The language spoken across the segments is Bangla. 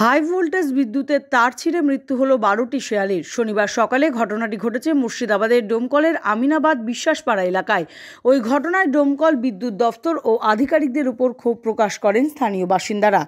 হাই ভোল্টেজ বিদ্যুতের তার ছিঁড়ে মৃত্যু হল বারোটি শেয়ালির শনিবার সকালে ঘটনাটি ঘটেছে মুর্শিদাবাদের ডোমকলের আমিনাবাদ বিশ্বাসপাড়া এলাকায় ওই ঘটনায় ডোমকল বিদ্যুৎ দফতর ও আধিকারিকদের উপর ক্ষোভ প্রকাশ করেন স্থানীয় বাসিন্দারা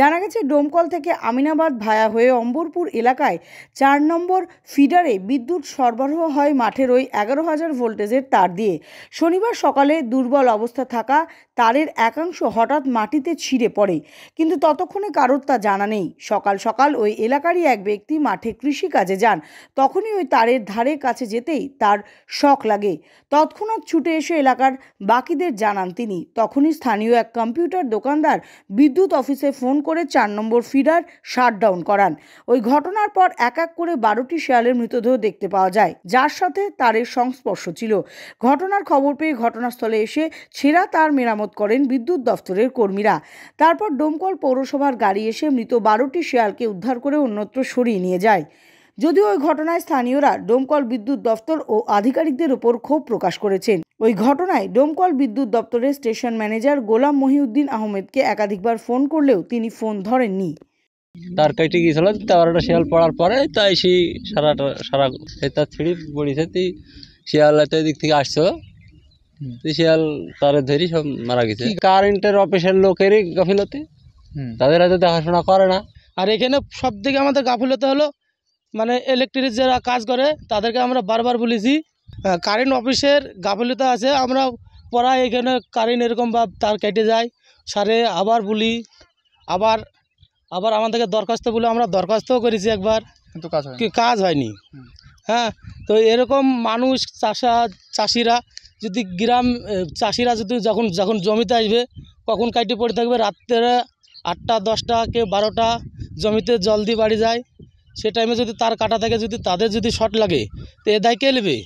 জানা গেছে ডোমকল থেকে আমিনাবাদ ভায়া হয়ে অম্বরপুর এলাকায় চার নম্বর ফিডারে বিদ্যুৎ সরবরাহ হয় মাঠের ওই এগারো হাজার ভোল্টেজের তার দিয়ে শনিবার সকালে দুর্বল অবস্থা থাকা তারের একাংশ হঠাৎ মাটিতে ছিঁড়ে পড়ে কিন্তু ততক্ষণে কারোর তা জানা নেই সকাল সকাল ওই এলাকারই এক ব্যক্তি মাঠে কৃষিকাজে যান তখনই ওই তারের ধারে কাছে যেতেই তার শখ লাগে তৎক্ষণাৎ ছুটে এসে এলাকার বাকিদের জানান তিনি তখনই স্থানীয় এক কম্পিউটার দোকানদার বিদ্যুৎ অফিসে ফোন করে চার নম্বর ফিডার শাটডাউন করান ওই ঘটনার পর এক এক করে বারোটি শেয়ালের মৃতদেহ দেখতে পাওয়া যায় যার সাথে তারের সংস্পর্শ ছিল ঘটনার খবর পেয়ে ঘটনাস্থলে এসে ছেঁড়া তার মেরামত করেন বিদ্যুৎ দফতরের কর্মীরা তারপর ডোমকল পৌরসভার গাড়ি এসে মৃত বারো বারোটি শিয়ালকে উদ্ধার করে অন্যত্র সরিয়ে নিয়ে যায় যদিও ওই ঘটনায় স্থানীয়রা ডোমকল বিদ্যুৎ দপ্তর ও আধিকারিকদের উপর ক্ষোভ প্রকাশ করেছেন ওই ঘটনায় ডোমকল বিদ্যুৎ দপ্তরের স্টেশন ম্যানেজার গোলাম মহিউদ্দিন আহমেদকে একাধিকবার ফোন করলেও তিনি ফোন ধরেননি তার কেটে গিয়েছিল তারটা শিয়াল পড়ার পরে তাই সে সারাটা সারা তার ছিঁড়ি পড়েছে তুই শিয়াল তো দিক থেকে আসছো শিয়াল তারে ধরি সব মারা গেছে কারেন্টের অফিসের লোকেরই গাফিলতি তাদের হাতে দেখাশোনা করে না আর এখানে সব থেকে আমাদের গাফিলতা হলো মানে ইলেকট্রিক যারা কাজ করে তাদেরকে আমরা বারবার বলেছি কারেন্ট অফিসের গাফিলতা আছে আমরা পড়ায় এখানে কারেন্ট এরকম বা তার কেটে যায় সারে আবার বলি আবার আবার আমাদেরকে দরখাস্ত বলে আমরা দরখাস্তও করেছি একবার কিন্তু কাজ হয়নি হ্যাঁ তো এরকম মানুষ চাষা চাষিরা যদি গ্রাম চাষিরা যদি যখন যখন জমিতে আসবে কখন কাইটে পড়ে থাকবে রাত্রে আটটা দশটা কেউ বারোটা জমিতে জল দিয়ে বাড়ি যায় সে টাইমে যদি তার কাটা থাকে যদি তাদের যদি শর্ট লাগে তো এ দায় কে নেবে